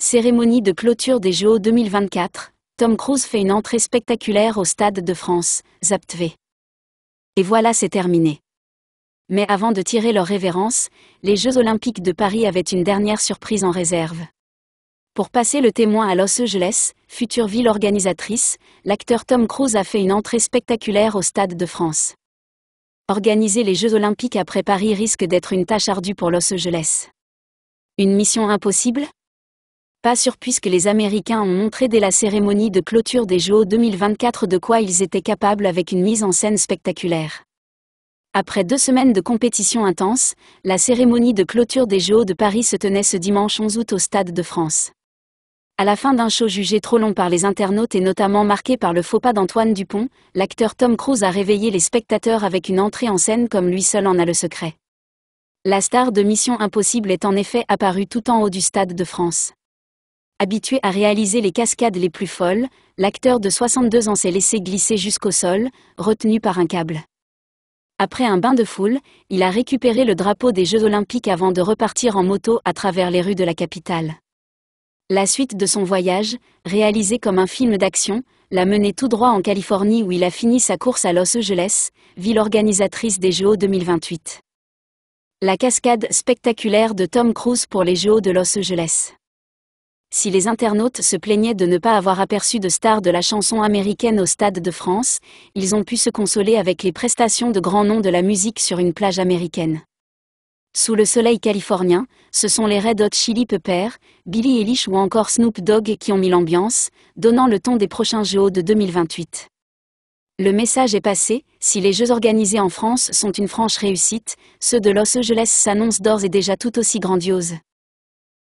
Cérémonie de clôture des jeux 2024, Tom Cruise fait une entrée spectaculaire au Stade de France, Zaptvé. Et voilà, c'est terminé. Mais avant de tirer leur révérence, les Jeux Olympiques de Paris avaient une dernière surprise en réserve. Pour passer le témoin à Los Angeles, future ville organisatrice, l'acteur Tom Cruise a fait une entrée spectaculaire au Stade de France. Organiser les Jeux Olympiques après Paris risque d'être une tâche ardue pour Los Angeles. Une mission impossible pas sûr puisque les Américains ont montré dès la cérémonie de clôture des JO 2024 de quoi ils étaient capables avec une mise en scène spectaculaire. Après deux semaines de compétition intense, la cérémonie de clôture des JO de Paris se tenait ce dimanche 11 août au Stade de France. À la fin d'un show jugé trop long par les internautes et notamment marqué par le faux pas d'Antoine Dupont, l'acteur Tom Cruise a réveillé les spectateurs avec une entrée en scène comme lui seul en a le secret. La star de Mission Impossible est en effet apparue tout en haut du Stade de France. Habitué à réaliser les cascades les plus folles, l'acteur de 62 ans s'est laissé glisser jusqu'au sol, retenu par un câble. Après un bain de foule, il a récupéré le drapeau des Jeux olympiques avant de repartir en moto à travers les rues de la capitale. La suite de son voyage, réalisé comme un film d'action, l'a mené tout droit en Californie où il a fini sa course à Los Angeles, ville organisatrice des JO 2028. La cascade spectaculaire de Tom Cruise pour les JO de Los Angeles. Si les internautes se plaignaient de ne pas avoir aperçu de stars de la chanson américaine au Stade de France, ils ont pu se consoler avec les prestations de grands noms de la musique sur une plage américaine. Sous le soleil californien, ce sont les Red Hot Chili Peppers, Billy Eilish ou encore Snoop Dogg qui ont mis l'ambiance, donnant le ton des prochains Jeux de 2028. Le message est passé, si les Jeux organisés en France sont une franche réussite, ceux de Los Angeles s'annoncent d'ores et déjà tout aussi grandioses.